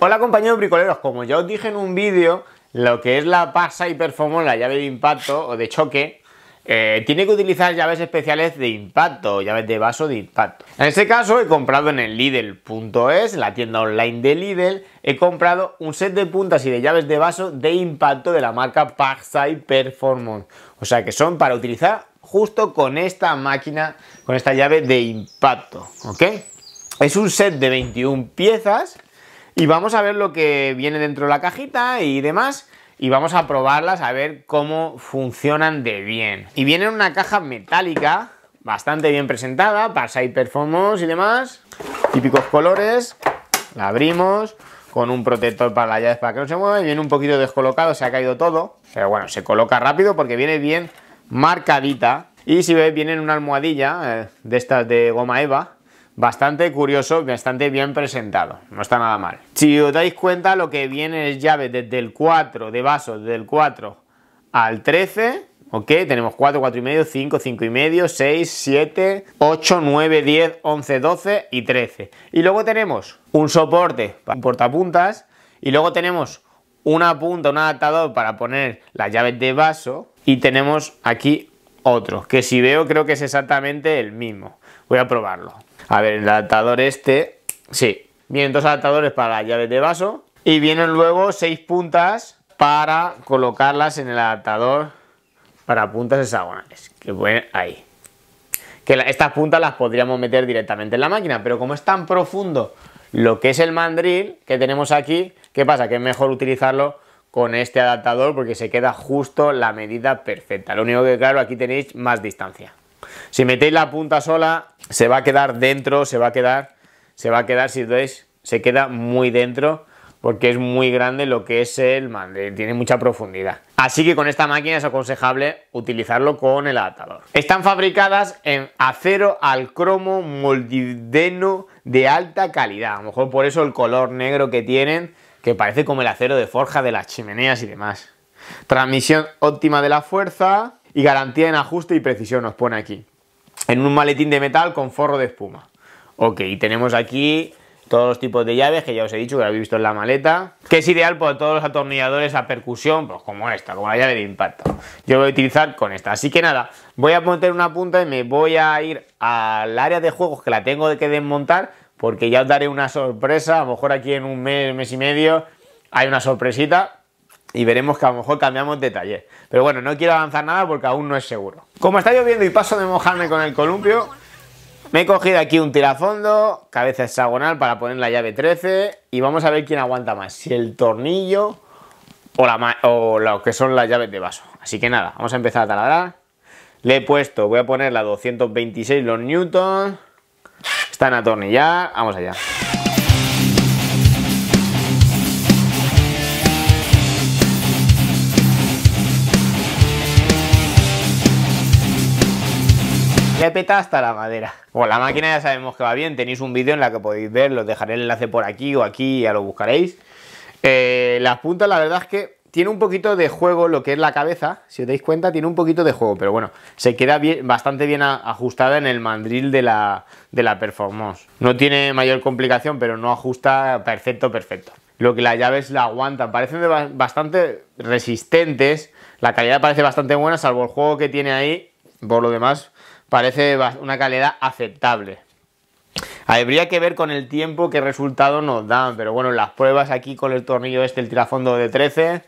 Hola compañeros bricoleros, como ya os dije en un vídeo, lo que es la pasa Performance, la llave de impacto o de choque, eh, tiene que utilizar llaves especiales de impacto llaves de vaso de impacto. En este caso he comprado en el Lidl.es, la tienda online de Lidl, he comprado un set de puntas y de llaves de vaso de impacto de la marca Paxai Performance. O sea que son para utilizar justo con esta máquina, con esta llave de impacto, ¿ok? Es un set de 21 piezas y vamos a ver lo que viene dentro de la cajita y demás. Y vamos a probarlas a ver cómo funcionan de bien. Y viene una caja metálica, bastante bien presentada, Side Performance y demás. Típicos colores. La abrimos con un protector para la llave para que no se mueva. viene un poquito descolocado, se ha caído todo. Pero bueno, se coloca rápido porque viene bien marcadita. Y si veis, viene una almohadilla eh, de estas de goma eva Bastante curioso, bastante bien presentado, no está nada mal. Si os dais cuenta, lo que viene es llave desde el 4 de vaso, desde el 4 al 13, ¿ok? Tenemos 4, 4 y medio, 5, 5 y medio, 6, 7, 8, 9, 10, 11, 12 y 13. Y luego tenemos un soporte para portapuntas y luego tenemos una punta, un adaptador para poner las llaves de vaso y tenemos aquí otro que si veo creo que es exactamente el mismo. Voy a probarlo. A ver, el adaptador este, sí. Vienen dos adaptadores para las llaves de vaso y vienen luego seis puntas para colocarlas en el adaptador para puntas hexagonales, que bueno ahí. Que estas puntas las podríamos meter directamente en la máquina, pero como es tan profundo lo que es el mandril que tenemos aquí, ¿qué pasa? Que es mejor utilizarlo con este adaptador porque se queda justo la medida perfecta. Lo único que claro, aquí tenéis más distancia. Si metéis la punta sola, se va a quedar dentro, se va a quedar, se va a quedar, si veis, se queda muy dentro porque es muy grande lo que es el MANDE, tiene mucha profundidad. Así que con esta máquina es aconsejable utilizarlo con el adaptador. Están fabricadas en acero al cromo moldideno de alta calidad, a lo mejor por eso el color negro que tienen que parece como el acero de forja de las chimeneas y demás. Transmisión óptima de la fuerza y garantía en ajuste y precisión nos pone aquí. En un maletín de metal con forro de espuma. Ok, tenemos aquí todos los tipos de llaves que ya os he dicho, que habéis visto en la maleta, que es ideal para todos los atornilladores a percusión, pues como esta, como la llave de impacto. Yo voy a utilizar con esta. Así que nada, voy a poner una punta y me voy a ir al área de juegos que la tengo que desmontar porque ya os daré una sorpresa, a lo mejor aquí en un mes, mes y medio hay una sorpresita y veremos que a lo mejor cambiamos de taller. Pero bueno, no quiero avanzar nada porque aún no es seguro. Como está lloviendo y paso de mojarme con el columpio, me he cogido aquí un tirafondo, cabeza hexagonal para poner la llave 13 y vamos a ver quién aguanta más, si el tornillo o, lo que son las llaves de vaso. Así que nada, vamos a empezar a taladrar. Le he puesto, voy a poner la 226 los newtons, están a ya vamos allá. Le peta hasta la madera. Bueno, la máquina ya sabemos que va bien, tenéis un vídeo en la que podéis verlo, os dejaré el enlace por aquí o aquí, ya lo buscaréis. Eh, las puntas la verdad es que tiene un poquito de juego lo que es la cabeza, si os dais cuenta, tiene un poquito de juego, pero bueno, se queda bastante bien ajustada en el mandril de la, de la performance. No tiene mayor complicación, pero no ajusta perfecto, perfecto. Lo que las llaves la aguantan, parecen bastante resistentes, la calidad parece bastante buena, salvo el juego que tiene ahí, por lo demás, parece una calidad aceptable. Habría que ver con el tiempo qué resultado nos dan, pero bueno, las pruebas aquí con el tornillo este, el tirafondo de 13,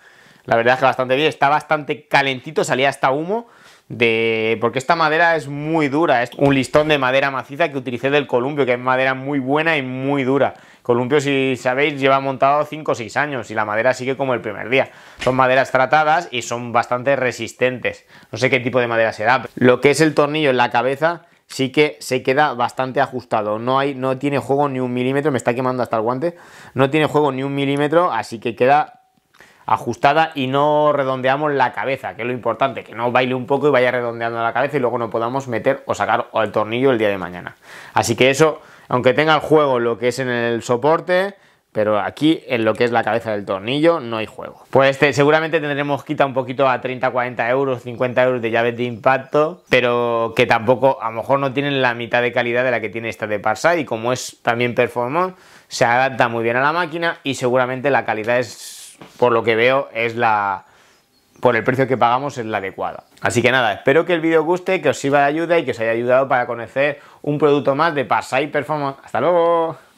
la verdad es que bastante bien, está bastante calentito, salía hasta humo. De, porque esta madera es muy dura, es un listón de madera maciza que utilicé del columpio, que es madera muy buena y muy dura. Columpio, si sabéis, lleva montado 5 o 6 años y la madera sigue como el primer día. Son maderas tratadas y son bastante resistentes. No sé qué tipo de madera será. Lo que es el tornillo en la cabeza sí que se queda bastante ajustado. No, hay, no tiene juego ni un milímetro, me está quemando hasta el guante. No tiene juego ni un milímetro, así que queda ajustada y no redondeamos la cabeza, que es lo importante, que no baile un poco y vaya redondeando la cabeza y luego no podamos meter o sacar el tornillo el día de mañana. Así que eso, aunque tenga el juego lo que es en el soporte, pero aquí en lo que es la cabeza del tornillo no hay juego. Pues este, seguramente tendremos quita un poquito a 30, 40 euros, 50 euros de llaves de impacto, pero que tampoco, a lo mejor no tienen la mitad de calidad de la que tiene esta de Parsa. y como es también performance, se adapta muy bien a la máquina y seguramente la calidad es por lo que veo, es la, por el precio que pagamos es la adecuada. Así que nada, espero que el vídeo os guste, que os sirva de ayuda y que os haya ayudado para conocer un producto más de Pasai Performance. ¡Hasta luego!